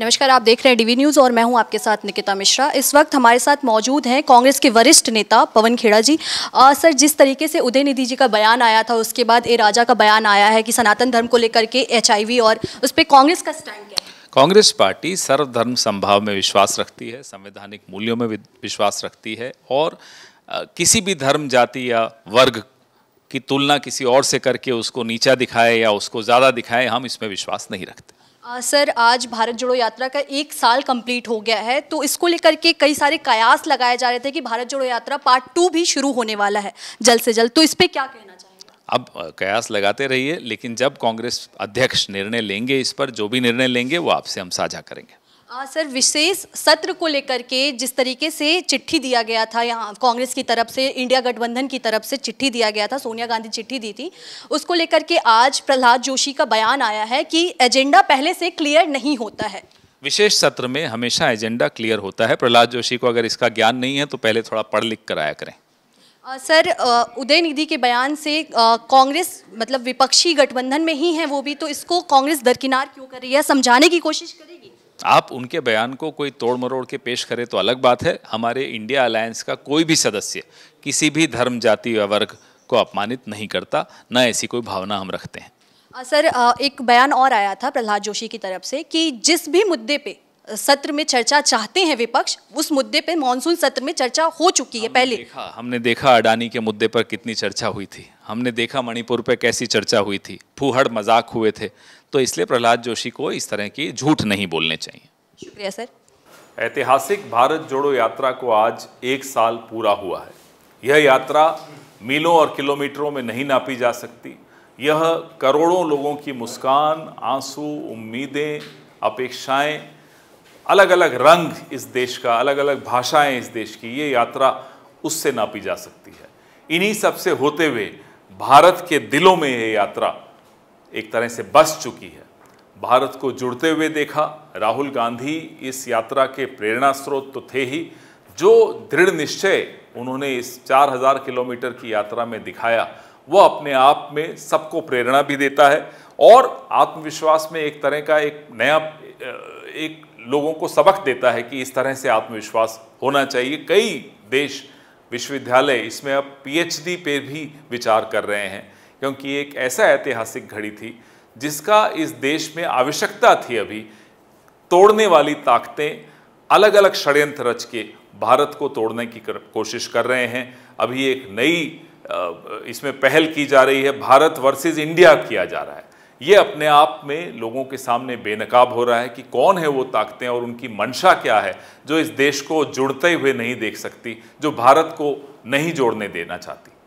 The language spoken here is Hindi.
नमस्कार आप देख रहे हैं डीवी न्यूज़ और मैं हूं आपके साथ निकिता मिश्रा इस वक्त हमारे साथ मौजूद हैं कांग्रेस के वरिष्ठ नेता पवन खेड़ा जी आ, सर जिस तरीके से उदय निधि जी का बयान आया था उसके बाद ए राजा का बयान आया है कि सनातन धर्म को लेकर के एच और उस पर कांग्रेस का स्टैंड क्या है कांग्रेस पार्टी सर्वधर्म संभाव में विश्वास रखती है संवैधानिक मूल्यों में विश्वास रखती है और किसी भी धर्म जाति या वर्ग की तुलना किसी और से करके उसको नीचा दिखाए या उसको ज़्यादा दिखाए हम इसमें विश्वास नहीं रखते आ, सर आज भारत जोड़ो यात्रा का एक साल कंप्लीट हो गया है तो इसको लेकर के कई सारे कयास लगाए जा रहे थे कि भारत जोड़ो यात्रा पार्ट टू भी शुरू होने वाला है जल्द से जल्द तो इस पर क्या कहना चाहिए अब कयास लगाते रहिए लेकिन जब कांग्रेस अध्यक्ष निर्णय लेंगे इस पर जो भी निर्णय लेंगे वो आपसे हम साझा करेंगे आ, सर विशेष सत्र को लेकर के जिस तरीके से चिट्ठी दिया गया था यहाँ कांग्रेस की तरफ से इंडिया गठबंधन की तरफ से चिट्ठी दिया गया था सोनिया गांधी चिट्ठी दी थी उसको लेकर के आज प्रहलाद जोशी का बयान आया है कि एजेंडा पहले से क्लियर नहीं होता है विशेष सत्र में हमेशा एजेंडा क्लियर होता है प्रहलाद जोशी को अगर इसका ज्ञान नहीं है तो पहले थोड़ा पढ़ लिख कर आया करें सर उदय निधि के बयान से कांग्रेस मतलब विपक्षी गठबंधन में ही है वो भी तो इसको कांग्रेस दरकिनार क्यों कर रही है समझाने की कोशिश करेगी आप उनके बयान को कोई तोड़ मरोड़ के पेश करें तो अलग बात है हमारे इंडिया अलायंस का कोई भी सदस्य किसी भी धर्म जाति या वर्ग को अपमानित नहीं करता न ऐसी कोई भावना हम रखते हैं सर एक बयान और आया था प्रहलाद जोशी की तरफ से कि जिस भी मुद्दे पे सत्र में चर्चा चाहते हैं विपक्ष उस मुद्दे पर मानसून सत्र में चर्चा हो चुकी है पहले देखा हमने देखा अडानी के मुद्दे पर कितनी चर्चा हुई थी हमने देखा मणिपुर पर कैसी चर्चा हुई थी फूहड़ मजाक हुए थे तो इसलिए प्रहलाद जोशी को इस तरह की झूठ नहीं बोलने चाहिए शुक्रिया सर ऐतिहासिक भारत जोड़ो यात्रा को आज एक साल पूरा हुआ है यह यात्रा मीलों और किलोमीटरों में नहीं नापी जा सकती यह करोड़ों लोगों की मुस्कान आंसू उम्मीदें अपेक्षाएं अलग अलग रंग इस देश का अलग अलग भाषाएं इस देश की ये यात्रा उससे नापी जा सकती है इन्हीं सब से होते हुए भारत के दिलों में ये यात्रा एक तरह से बस चुकी है भारत को जुड़ते हुए देखा राहुल गांधी इस यात्रा के प्रेरणा स्रोत तो थे ही जो दृढ़ निश्चय उन्होंने इस 4000 किलोमीटर की यात्रा में दिखाया वह अपने आप में सबको प्रेरणा भी देता है और आत्मविश्वास में एक तरह का एक नया एक लोगों को सबक देता है कि इस तरह से आत्मविश्वास होना चाहिए कई देश विश्वविद्यालय इसमें अब पीएचडी पे भी विचार कर रहे हैं क्योंकि एक ऐसा ऐतिहासिक घड़ी थी जिसका इस देश में आवश्यकता थी अभी तोड़ने वाली ताकतें अलग अलग षड्यंत्र रच के भारत को तोड़ने की कर, कोशिश कर रहे हैं अभी एक नई इसमें पहल की जा रही है भारत वर्सेज इंडिया किया जा रहा है ये अपने आप में लोगों के सामने बेनकाब हो रहा है कि कौन है वो ताकतें और उनकी मंशा क्या है जो इस देश को जुड़ते हुए नहीं देख सकती जो भारत को नहीं जोड़ने देना चाहती